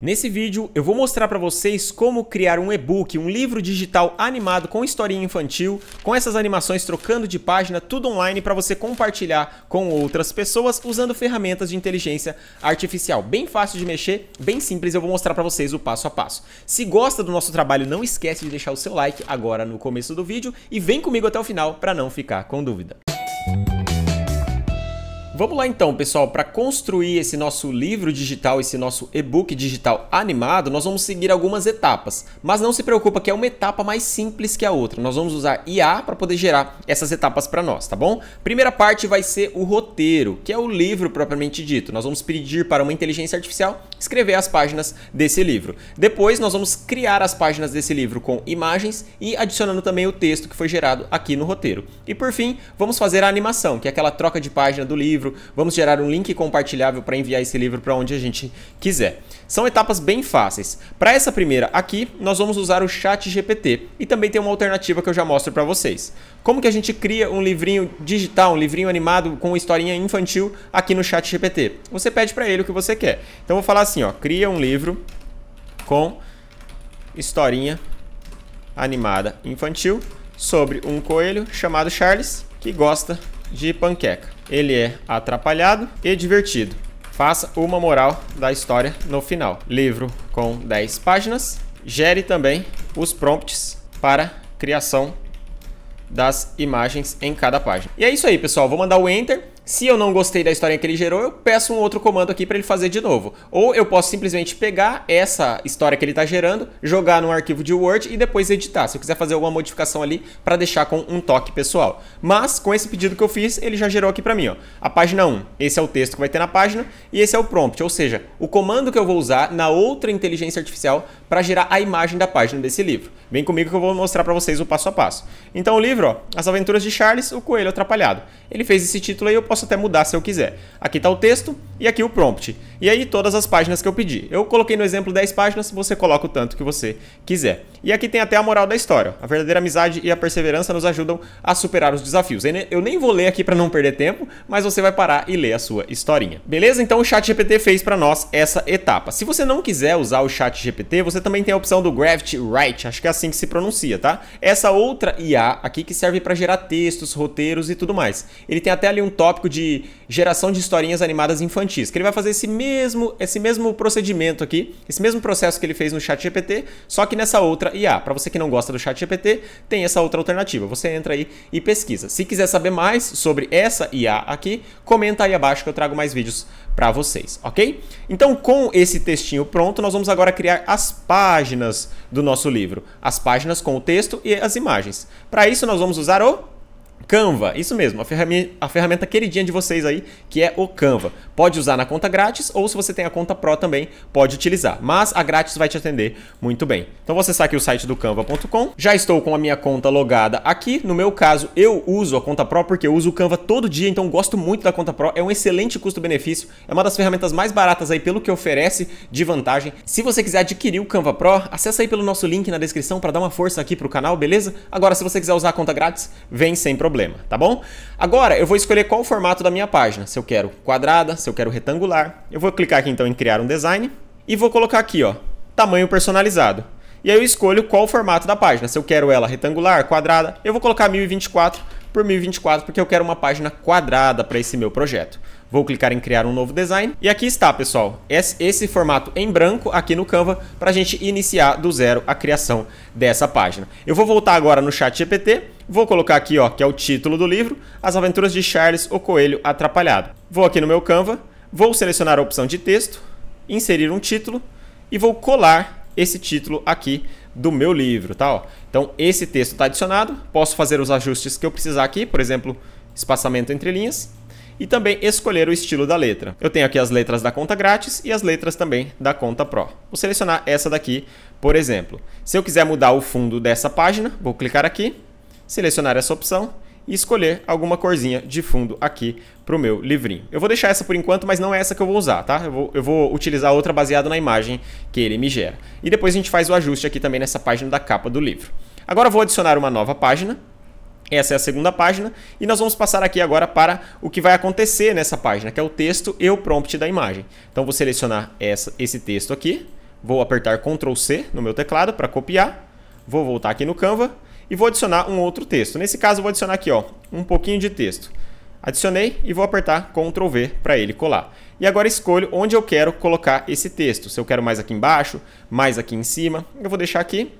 Nesse vídeo eu vou mostrar para vocês como criar um e-book, um livro digital animado com historinha infantil, com essas animações trocando de página, tudo online para você compartilhar com outras pessoas usando ferramentas de inteligência artificial. Bem fácil de mexer, bem simples, eu vou mostrar para vocês o passo a passo. Se gosta do nosso trabalho, não esquece de deixar o seu like agora no começo do vídeo e vem comigo até o final para não ficar com dúvida. Música Vamos lá então, pessoal, para construir esse nosso livro digital, esse nosso e-book digital animado, nós vamos seguir algumas etapas. Mas não se preocupa que é uma etapa mais simples que a outra. Nós vamos usar IA para poder gerar essas etapas para nós, tá bom? Primeira parte vai ser o roteiro, que é o livro propriamente dito. Nós vamos pedir para uma inteligência artificial escrever as páginas desse livro. Depois nós vamos criar as páginas desse livro com imagens e adicionando também o texto que foi gerado aqui no roteiro. E por fim, vamos fazer a animação, que é aquela troca de página do livro livro, vamos gerar um link compartilhável para enviar esse livro para onde a gente quiser. São etapas bem fáceis. Para essa primeira aqui, nós vamos usar o Chat GPT e também tem uma alternativa que eu já mostro para vocês. Como que a gente cria um livrinho digital, um livrinho animado com historinha infantil aqui no Chat GPT? Você pede para ele o que você quer. Então eu vou falar assim, ó, cria um livro com historinha animada infantil sobre um coelho chamado Charles que gosta de panqueca. Ele é atrapalhado e divertido. Faça uma moral da história no final. Livro com 10 páginas. Gere também os prompts para criação das imagens em cada página. E é isso aí, pessoal. Vou mandar o enter se eu não gostei da história que ele gerou, eu peço um outro comando aqui para ele fazer de novo. Ou eu posso simplesmente pegar essa história que ele está gerando, jogar num arquivo de Word e depois editar. Se eu quiser fazer alguma modificação ali para deixar com um toque pessoal. Mas com esse pedido que eu fiz, ele já gerou aqui para mim. Ó. A página 1, esse é o texto que vai ter na página e esse é o prompt, ou seja, o comando que eu vou usar na outra inteligência artificial para gerar a imagem da página desse livro. Vem comigo que eu vou mostrar para vocês o passo a passo. Então o livro, ó, As Aventuras de Charles, o Coelho Atrapalhado. Ele fez esse título aí, eu posso posso até mudar se eu quiser. Aqui está o texto e aqui o prompt. E aí todas as páginas que eu pedi. Eu coloquei no exemplo 10 páginas, você coloca o tanto que você quiser. E aqui tem até a moral da história. A verdadeira amizade e a perseverança nos ajudam a superar os desafios. Eu nem vou ler aqui para não perder tempo, mas você vai parar e ler a sua historinha. Beleza? Então o ChatGPT fez para nós essa etapa. Se você não quiser usar o ChatGPT, você também tem a opção do Gravity Write, acho que é assim que se pronuncia, tá? Essa outra IA aqui que serve para gerar textos, roteiros e tudo mais. Ele tem até ali um tópico tópico de geração de historinhas animadas infantis, que ele vai fazer esse mesmo, esse mesmo procedimento aqui, esse mesmo processo que ele fez no Chat GPT, só que nessa outra IA. Para você que não gosta do Chat GPT, tem essa outra alternativa. Você entra aí e pesquisa. Se quiser saber mais sobre essa IA aqui, comenta aí abaixo que eu trago mais vídeos para vocês, ok? Então, com esse textinho pronto, nós vamos agora criar as páginas do nosso livro, as páginas com o texto e as imagens. Para isso, nós vamos usar o Canva, isso mesmo, a ferramenta, a ferramenta, queridinha de vocês aí, que é o Canva. Pode usar na conta grátis ou se você tem a conta Pro também, pode utilizar. Mas a grátis vai te atender muito bem. Então vou acessar aqui o site do canva.com. Já estou com a minha conta logada aqui. No meu caso, eu uso a conta Pro porque eu uso o Canva todo dia, então gosto muito da conta Pro. É um excelente custo-benefício, é uma das ferramentas mais baratas aí pelo que oferece de vantagem. Se você quiser adquirir o Canva Pro, acessa aí pelo nosso link na descrição para dar uma força aqui para o canal, beleza? Agora se você quiser usar a conta grátis, vem sem problema problema, tá bom? Agora eu vou escolher qual o formato da minha página, se eu quero quadrada, se eu quero retangular. Eu vou clicar aqui então em criar um design e vou colocar aqui, ó, tamanho personalizado. E aí eu escolho qual o formato da página, se eu quero ela retangular, quadrada, eu vou colocar 1024 por 1024 porque eu quero uma página quadrada para esse meu projeto. Vou clicar em criar um novo design. E aqui está, pessoal, esse formato em branco aqui no Canva para a gente iniciar do zero a criação dessa página. Eu vou voltar agora no chat GPT, vou colocar aqui, ó, que é o título do livro, As Aventuras de Charles, o Coelho Atrapalhado. Vou aqui no meu Canva, vou selecionar a opção de texto, inserir um título e vou colar esse título aqui do meu livro, tá? Ó. Então, esse texto está adicionado, posso fazer os ajustes que eu precisar aqui, por exemplo, espaçamento entre linhas, e também escolher o estilo da letra. Eu tenho aqui as letras da conta grátis e as letras também da conta Pro. Vou selecionar essa daqui, por exemplo. Se eu quiser mudar o fundo dessa página, vou clicar aqui, selecionar essa opção e escolher alguma corzinha de fundo aqui para o meu livrinho. Eu vou deixar essa por enquanto, mas não é essa que eu vou usar, tá? Eu vou, eu vou utilizar outra baseada na imagem que ele me gera. E depois a gente faz o ajuste aqui também nessa página da capa do livro. Agora eu vou adicionar uma nova página essa é a segunda página e nós vamos passar aqui agora para o que vai acontecer nessa página, que é o texto e o prompt da imagem. Então vou selecionar essa, esse texto aqui, vou apertar Ctrl C no meu teclado para copiar, vou voltar aqui no Canva e vou adicionar um outro texto. Nesse caso vou adicionar aqui ó, um pouquinho de texto. Adicionei e vou apertar Ctrl V para ele colar. E agora escolho onde eu quero colocar esse texto. Se eu quero mais aqui embaixo, mais aqui em cima, eu vou deixar aqui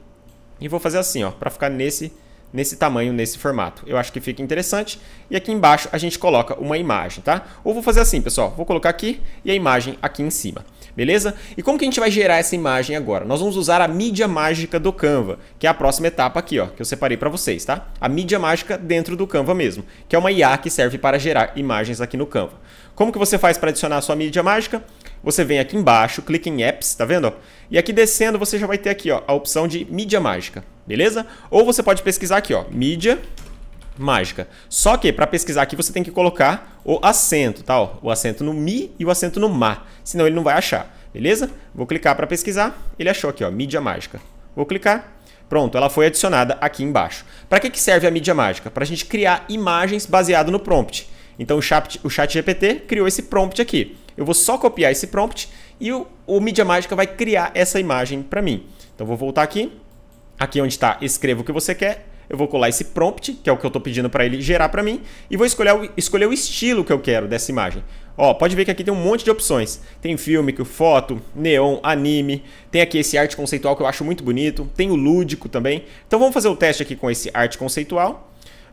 e vou fazer assim ó, para ficar nesse nesse tamanho, nesse formato. Eu acho que fica interessante. E aqui embaixo a gente coloca uma imagem, tá? Ou vou fazer assim, pessoal. Vou colocar aqui e a imagem aqui em cima. Beleza? E como que a gente vai gerar essa imagem agora? Nós vamos usar a mídia mágica do Canva, que é a próxima etapa aqui, ó, que eu separei para vocês, tá? A mídia mágica dentro do Canva mesmo, que é uma IA que serve para gerar imagens aqui no Canva. Como que você faz para adicionar a sua mídia mágica? você vem aqui embaixo, clica em Apps, tá vendo? E aqui descendo você já vai ter aqui ó, a opção de mídia mágica, beleza? Ou você pode pesquisar aqui, ó, mídia mágica. Só que para pesquisar aqui você tem que colocar o acento, tá? Ó, o acento no mi e o acento no ma, senão ele não vai achar, beleza? Vou clicar para pesquisar, ele achou aqui, ó, mídia mágica. Vou clicar, Pronto, ela foi adicionada aqui embaixo. Para que, que serve a mídia mágica? Para a gente criar imagens baseado no prompt. Então o chat, o chat GPT criou esse prompt aqui. Eu vou só copiar esse prompt e o, o Mídia Mágica vai criar essa imagem para mim. Então vou voltar aqui, aqui onde está escreva o que você quer, eu vou colar esse prompt, que é o que eu estou pedindo para ele gerar para mim, e vou escolher o, escolher o estilo que eu quero dessa imagem. Ó, pode ver que aqui tem um monte de opções. Tem filme, foto, neon, anime, tem aqui esse arte conceitual que eu acho muito bonito, tem o lúdico também. Então vamos fazer o teste aqui com esse arte conceitual.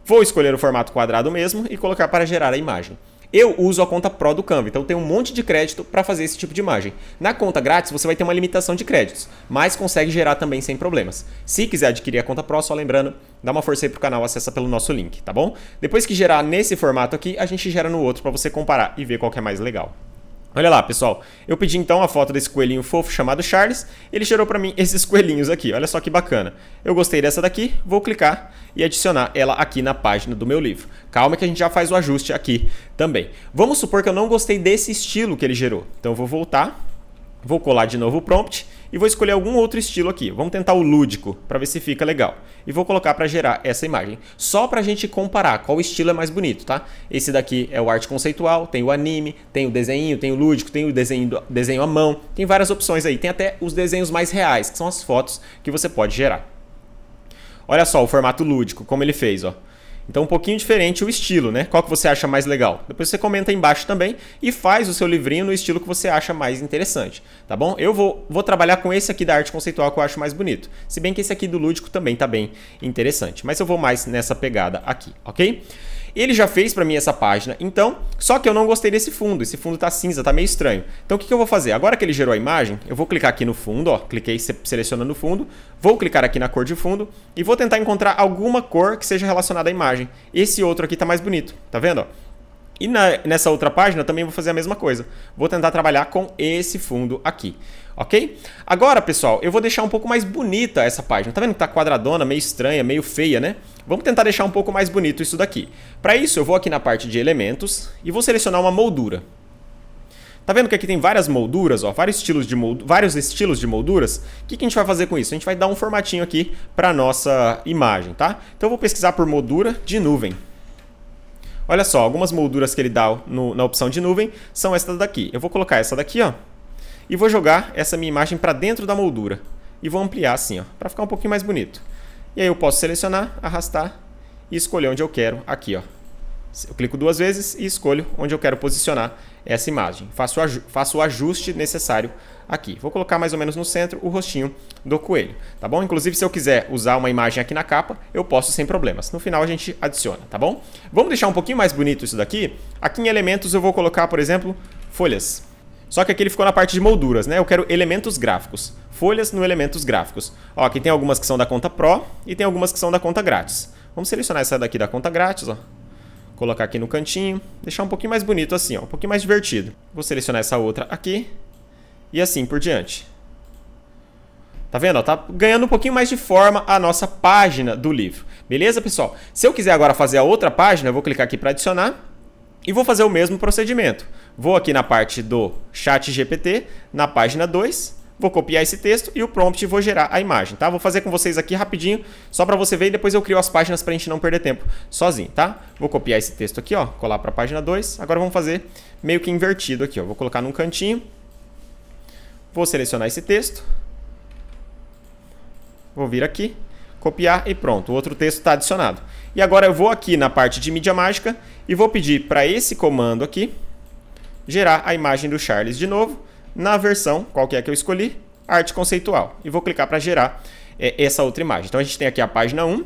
Vou escolher o formato quadrado mesmo e colocar para gerar a imagem. Eu uso a conta Pro do Canva, então tem um monte de crédito para fazer esse tipo de imagem. Na conta grátis você vai ter uma limitação de créditos, mas consegue gerar também sem problemas. Se quiser adquirir a conta Pro, só lembrando, dá uma força aí pro canal, acessa pelo nosso link, tá bom? Depois que gerar nesse formato aqui, a gente gera no outro para você comparar e ver qual que é mais legal. Olha lá, pessoal. Eu pedi então a foto desse coelhinho fofo chamado Charles. Ele gerou para mim esses coelhinhos aqui. Olha só que bacana. Eu gostei dessa daqui. Vou clicar e adicionar ela aqui na página do meu livro. Calma que a gente já faz o ajuste aqui também. Vamos supor que eu não gostei desse estilo que ele gerou. Então eu vou voltar Vou colar de novo o prompt e vou escolher algum outro estilo aqui. Vamos tentar o lúdico para ver se fica legal. E vou colocar para gerar essa imagem. Só para a gente comparar qual estilo é mais bonito, tá? Esse daqui é o arte conceitual, tem o anime, tem o desenho, tem o lúdico, tem o desenho, desenho à mão. Tem várias opções aí. Tem até os desenhos mais reais, que são as fotos que você pode gerar. Olha só o formato lúdico, como ele fez, ó. Então um pouquinho diferente o estilo, né? Qual que você acha mais legal? Depois você comenta aí embaixo também e faz o seu livrinho no estilo que você acha mais interessante, tá bom? Eu vou, vou trabalhar com esse aqui da arte conceitual que eu acho mais bonito. Se bem que esse aqui do lúdico também tá bem interessante, mas eu vou mais nessa pegada aqui, ok? Ele já fez para mim essa página, então, só que eu não gostei desse fundo. Esse fundo tá cinza, tá meio estranho. Então o que, que eu vou fazer? Agora que ele gerou a imagem, eu vou clicar aqui no fundo, ó, cliquei selecionando o fundo, vou clicar aqui na cor de fundo e vou tentar encontrar alguma cor que seja relacionada à imagem. Esse outro aqui tá mais bonito, tá vendo? Ó? E na, nessa outra página também vou fazer a mesma coisa. Vou tentar trabalhar com esse fundo aqui, ok? Agora, pessoal, eu vou deixar um pouco mais bonita essa página. Tá vendo que tá quadradona, meio estranha, meio feia, né? Vamos tentar deixar um pouco mais bonito isso daqui. Para isso, eu vou aqui na parte de elementos e vou selecionar uma moldura. Tá vendo que aqui tem várias molduras, ó, vários estilos de, vários estilos de molduras? O que, que a gente vai fazer com isso? A gente vai dar um formatinho aqui para nossa imagem, tá? Então eu vou pesquisar por moldura de nuvem. Olha só, algumas molduras que ele dá no, na opção de nuvem são essa daqui. Eu vou colocar essa daqui, ó, e vou jogar essa minha imagem para dentro da moldura. E vou ampliar assim, ó, para ficar um pouquinho mais bonito. E aí eu posso selecionar, arrastar e escolher onde eu quero aqui, ó. Eu clico duas vezes e escolho onde eu quero posicionar essa imagem. Faço, faço o ajuste necessário aqui. Vou colocar mais ou menos no centro o rostinho do coelho, tá bom? Inclusive, se eu quiser usar uma imagem aqui na capa, eu posso sem problemas. No final a gente adiciona, tá bom? Vamos deixar um pouquinho mais bonito isso daqui. Aqui em elementos eu vou colocar, por exemplo, folhas. Só que aqui ele ficou na parte de molduras, né? Eu quero elementos gráficos. Folhas no elementos gráficos. Ó, aqui tem algumas que são da conta Pro e tem algumas que são da conta grátis. Vamos selecionar essa daqui da conta grátis, ó colocar aqui no cantinho, deixar um pouquinho mais bonito assim, ó, um pouquinho mais divertido. Vou selecionar essa outra aqui e assim por diante. Tá vendo? Tá ganhando um pouquinho mais de forma a nossa página do livro. Beleza, pessoal? Se eu quiser agora fazer a outra página, eu vou clicar aqui para adicionar e vou fazer o mesmo procedimento. Vou aqui na parte do chat GPT, na página 2, vou copiar esse texto e o prompt vou gerar a imagem, tá? Vou fazer com vocês aqui rapidinho, só para você ver e depois eu crio as páginas para a gente não perder tempo sozinho, tá? Vou copiar esse texto aqui, ó, colar para a página 2. Agora vamos fazer meio que invertido aqui, ó. Vou colocar num cantinho Vou selecionar esse texto. Vou vir aqui, copiar e pronto. O outro texto está adicionado. E agora eu vou aqui na parte de mídia mágica e vou pedir para esse comando aqui gerar a imagem do Charles de novo na versão, qual que é que eu escolhi, arte conceitual. E vou clicar para gerar é, essa outra imagem. Então a gente tem aqui a página 1,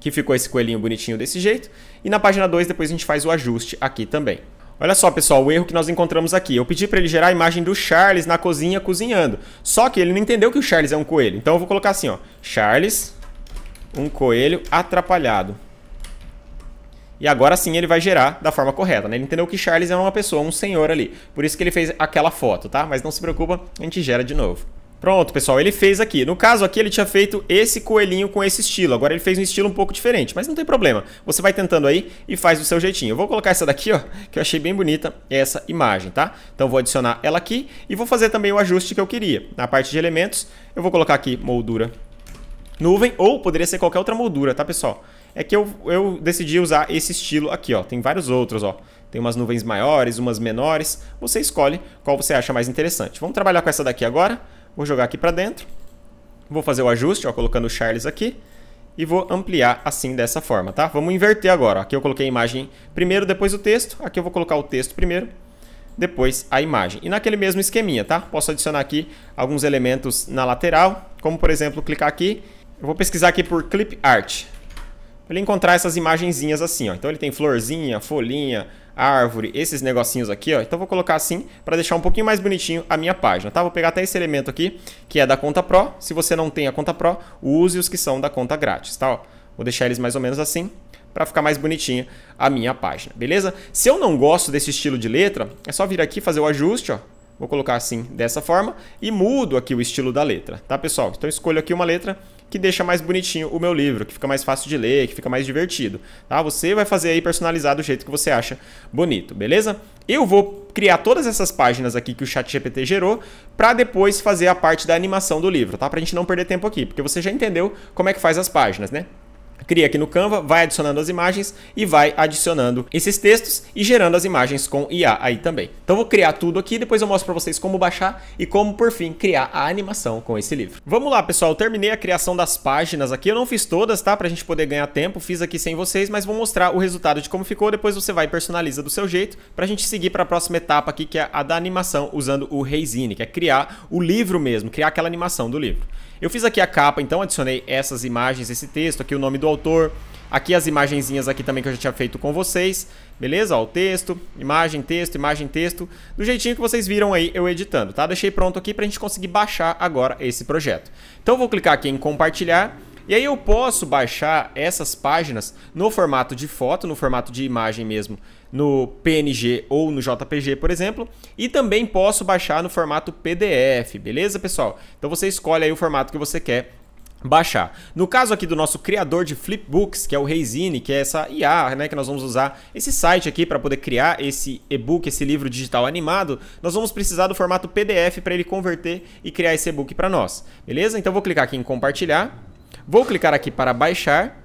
que ficou esse coelhinho bonitinho desse jeito. E na página 2 depois a gente faz o ajuste aqui também. Olha só, pessoal, o erro que nós encontramos aqui. Eu pedi para ele gerar a imagem do Charles na cozinha cozinhando. Só que ele não entendeu que o Charles é um coelho. Então eu vou colocar assim, ó. Charles, um coelho atrapalhado. E agora sim ele vai gerar da forma correta, né? Ele entendeu que Charles é uma pessoa, um senhor ali. Por isso que ele fez aquela foto, tá? Mas não se preocupa, a gente gera de novo. Pronto, pessoal, ele fez aqui. No caso aqui, ele tinha feito esse coelhinho com esse estilo. Agora ele fez um estilo um pouco diferente, mas não tem problema. Você vai tentando aí e faz do seu jeitinho. Eu vou colocar essa daqui, ó, que eu achei bem bonita essa imagem, tá? Então vou adicionar ela aqui e vou fazer também o ajuste que eu queria. Na parte de elementos, eu vou colocar aqui moldura nuvem ou poderia ser qualquer outra moldura, tá, pessoal? É que eu, eu decidi usar esse estilo aqui, ó. Tem vários outros, ó. Tem umas nuvens maiores, umas menores. Você escolhe qual você acha mais interessante. Vamos trabalhar com essa daqui agora. Vou jogar aqui para dentro. Vou fazer o ajuste, ó, colocando o Charles aqui. E vou ampliar assim dessa forma, tá? Vamos inverter agora. Aqui eu coloquei a imagem primeiro, depois o texto. Aqui eu vou colocar o texto primeiro, depois a imagem. E naquele mesmo esqueminha, tá? Posso adicionar aqui alguns elementos na lateral, como por exemplo, clicar aqui. Eu vou pesquisar aqui por clip art. Para ele encontrar essas imagenzinhas assim, ó. Então ele tem florzinha, folhinha, a árvore, esses negocinhos aqui, ó. Então vou colocar assim para deixar um pouquinho mais bonitinho a minha página, tá? Vou pegar até esse elemento aqui, que é da conta Pro. Se você não tem a conta Pro, use os que são da conta grátis, tá? Ó, vou deixar eles mais ou menos assim para ficar mais bonitinha a minha página, beleza? Se eu não gosto desse estilo de letra, é só vir aqui fazer o ajuste, ó. Vou colocar assim, dessa forma, e mudo aqui o estilo da letra, tá, pessoal? Então escolho aqui uma letra que deixa mais bonitinho o meu livro, que fica mais fácil de ler, que fica mais divertido, tá? Você vai fazer aí personalizado do jeito que você acha bonito, beleza? Eu vou criar todas essas páginas aqui que o ChatGPT gerou para depois fazer a parte da animação do livro, tá? Pra gente não perder tempo aqui, porque você já entendeu como é que faz as páginas, né? cria aqui no Canva, vai adicionando as imagens e vai adicionando esses textos e gerando as imagens com IA aí também. Então vou criar tudo aqui, depois eu mostro para vocês como baixar e como por fim criar a animação com esse livro. Vamos lá, pessoal, eu terminei a criação das páginas aqui, eu não fiz todas, tá? Pra gente poder ganhar tempo, fiz aqui sem vocês, mas vou mostrar o resultado de como ficou, depois você vai e personaliza do seu jeito pra gente seguir para a próxima etapa aqui, que é a da animação usando o Reisine, que é criar o livro mesmo, criar aquela animação do livro. Eu fiz aqui a capa, então adicionei essas imagens, esse texto, aqui o nome do autor. Aqui as imagenzinhas aqui também que eu já tinha feito com vocês, beleza? Ó, o texto, imagem, texto, imagem, texto, do jeitinho que vocês viram aí eu editando, tá? Deixei pronto aqui pra gente conseguir baixar agora esse projeto. Então eu vou clicar aqui em compartilhar, e aí eu posso baixar essas páginas no formato de foto, no formato de imagem mesmo, no PNG ou no JPG, por exemplo, e também posso baixar no formato PDF, beleza, pessoal? Então você escolhe aí o formato que você quer baixar. No caso aqui do nosso criador de flipbooks, que é o Reizine, que é essa IA, né, que nós vamos usar esse site aqui para poder criar esse e-book, esse livro digital animado, nós vamos precisar do formato PDF para ele converter e criar esse e-book para nós. Beleza? Então vou clicar aqui em compartilhar. Vou clicar aqui para baixar.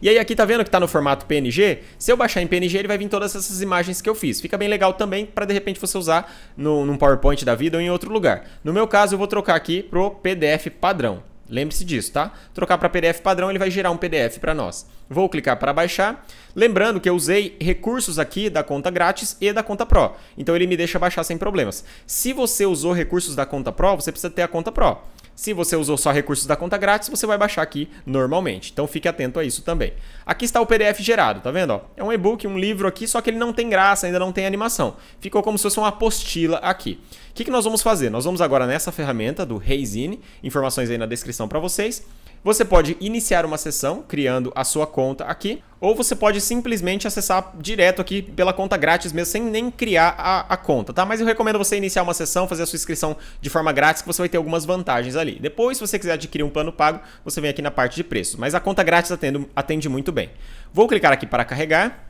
E aí aqui tá vendo que tá no formato PNG? Se eu baixar em PNG, ele vai vir todas essas imagens que eu fiz. Fica bem legal também para de repente você usar no, num PowerPoint da vida ou em outro lugar. No meu caso, eu vou trocar aqui pro PDF padrão. Lembre-se disso, tá? Trocar para PDF padrão, ele vai gerar um PDF para nós. Vou clicar para baixar. Lembrando que eu usei recursos aqui da conta grátis e da conta Pro. Então ele me deixa baixar sem problemas. Se você usou recursos da conta Pro, você precisa ter a conta Pro. Se você usou só recursos da conta grátis, você vai baixar aqui normalmente. Então fique atento a isso também. Aqui está o PDF gerado, tá vendo? É um e-book, um livro aqui, só que ele não tem graça, ainda não tem animação. Ficou como se fosse uma apostila aqui. O que, nós vamos fazer? Nós vamos agora nessa ferramenta do Reisine, informações aí na descrição para vocês. Você pode iniciar uma sessão criando a sua conta aqui, ou você pode simplesmente acessar direto aqui pela conta grátis mesmo, sem nem criar a, a, conta, tá? Mas eu recomendo você iniciar uma sessão, fazer a sua inscrição de forma grátis, que você vai ter algumas vantagens ali. Depois, se você quiser adquirir um plano pago, você vem aqui na parte de preços. Mas a conta grátis atende, atende muito bem. Vou clicar aqui para carregar.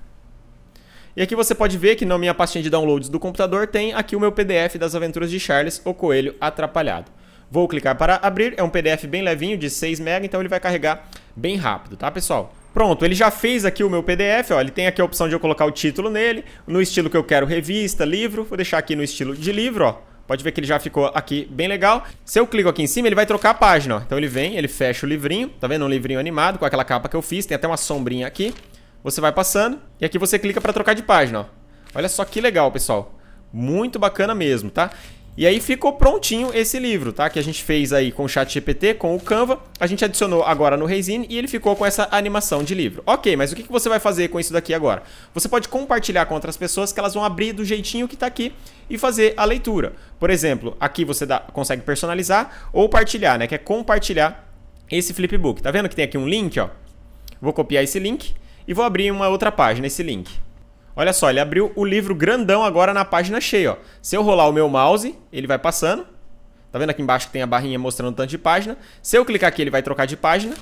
E aqui você pode ver que na minha pastinha de downloads do computador tem aqui o meu PDF das aventuras de Charles, o Coelho Atrapalhado. Vou clicar para abrir, é um PDF bem levinho de 6 MB, então ele vai carregar bem rápido, tá pessoal? Pronto, ele já fez aqui o meu PDF, ó, ele tem aqui a opção de eu colocar o título nele, no estilo que eu quero, revista, livro, vou deixar aqui no estilo de livro, ó. Pode ver que ele já ficou aqui bem legal. Se eu clico aqui em cima, ele vai trocar a página, ó. Então ele vem, ele fecha o livrinho, tá vendo? Um livrinho animado com aquela capa que eu fiz, tem até uma sombrinha aqui. Você vai passando e aqui você clica para trocar de página, ó. Olha só que legal, pessoal. Muito bacana mesmo, tá? E aí ficou prontinho esse livro, tá? Que a gente fez aí com o ChatGPT, com o Canva. A gente adicionou agora no Resin e ele ficou com essa animação de livro. Ok, mas o que você vai fazer com isso daqui agora? Você pode compartilhar com outras pessoas que elas vão abrir do jeitinho que tá aqui e fazer a leitura. Por exemplo, aqui você dá, consegue personalizar ou partilhar, né? Que é compartilhar esse flipbook. Tá vendo que tem aqui um link, ó? Vou copiar esse link e vou abrir uma outra página, esse link. Olha só, ele abriu o livro grandão agora na página cheia, ó. Se eu rolar o meu mouse, ele vai passando. Tá vendo aqui embaixo que tem a barrinha mostrando o tanto de página? Se eu clicar aqui, ele vai trocar de página.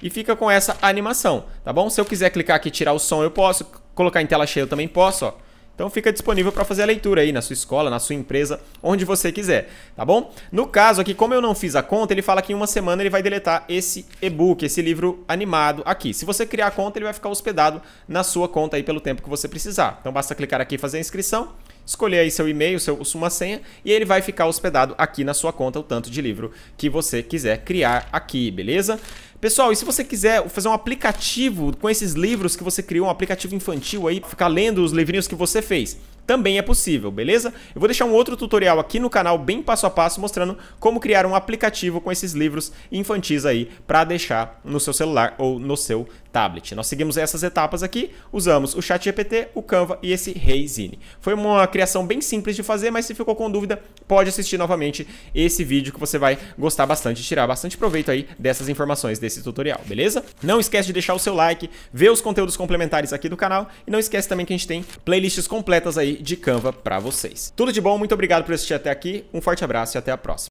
E fica com essa animação, tá bom? Se eu quiser clicar aqui e tirar o som, eu posso. Colocar em tela cheia, eu também posso, ó. Então fica disponível para fazer a leitura aí na sua escola, na sua empresa, onde você quiser, tá bom? No caso aqui, como eu não fiz a conta, ele fala que em uma semana ele vai deletar esse e-book, esse livro animado aqui. Se você criar a conta, ele vai ficar hospedado na sua conta aí pelo tempo que você precisar. Então basta clicar aqui fazer a inscrição, escolher aí seu e-mail, seu, sua senha, e ele vai ficar hospedado aqui na sua conta o tanto de livro que você quiser criar aqui, beleza? Pessoal, e se você quiser fazer um aplicativo com esses livros que você criou, um aplicativo infantil aí, ficar lendo os livrinhos que você fez, também é possível, beleza? Eu vou deixar um outro tutorial aqui no canal, bem passo a passo, mostrando como criar um aplicativo com esses livros infantis aí para deixar no seu celular ou no seu tablet. Nós seguimos essas etapas aqui, usamos o ChatGPT, o Canva e esse Reisine. Foi uma criação bem simples de fazer, mas se ficou com dúvida, pode assistir novamente esse vídeo que você vai gostar bastante, tirar bastante proveito aí dessas informações desse tutorial, beleza? Não esquece de deixar o seu like, ver os conteúdos complementares aqui do canal e não esquece também que a gente tem playlists completas aí de Canva para vocês. Tudo de bom, muito obrigado por assistir até aqui, um forte abraço e até a próxima.